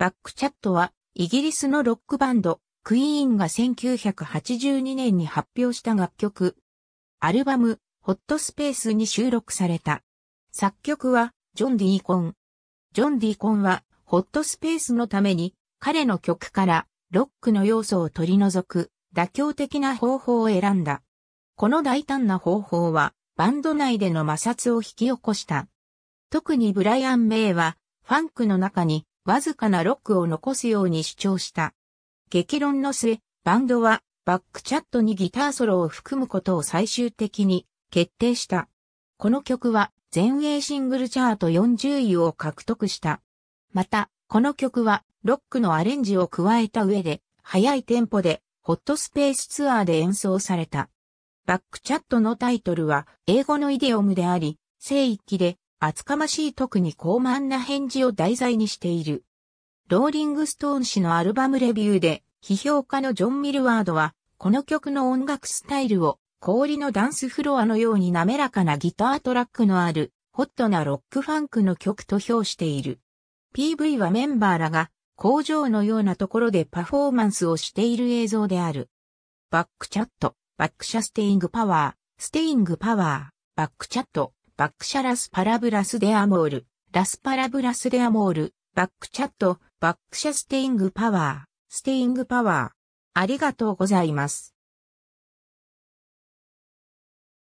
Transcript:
バックチャットは、イギリスのロックバンド、クイーンが1982年に発表した楽曲。アルバム、ホットスペースに収録された。作曲は、ジョン・ディーコン。ジョン・ディーコンは、ホットスペースのために、彼の曲から、ロックの要素を取り除く、妥協的な方法を選んだ。この大胆な方法は、バンド内での摩擦を引き起こした。特にブライアン・メイは、ファンクの中に、わずかなロックを残すように主張した。激論の末、バンドはバックチャットにギターソロを含むことを最終的に決定した。この曲は全英シングルチャート40位を獲得した。また、この曲はロックのアレンジを加えた上で、速いテンポでホットスペースツアーで演奏された。バックチャットのタイトルは英語のイデオムであり、聖気で厚かましい特に高慢な返事を題材にしている。ローリングストーン誌のアルバムレビューで、批評家のジョン・ミルワードは、この曲の音楽スタイルを、氷のダンスフロアのように滑らかなギタートラックのある、ホットなロックファンクの曲と評している。PV はメンバーらが、工場のようなところでパフォーマンスをしている映像である。バックチャット、バックシャステイングパワー、ステイングパワー、バックチャット、バックシャラスパラブラスデアモール、ラスパラブラスデアモール、バックチャット、バックシャステイングパワー、ステイングパワー。ありがとうございます。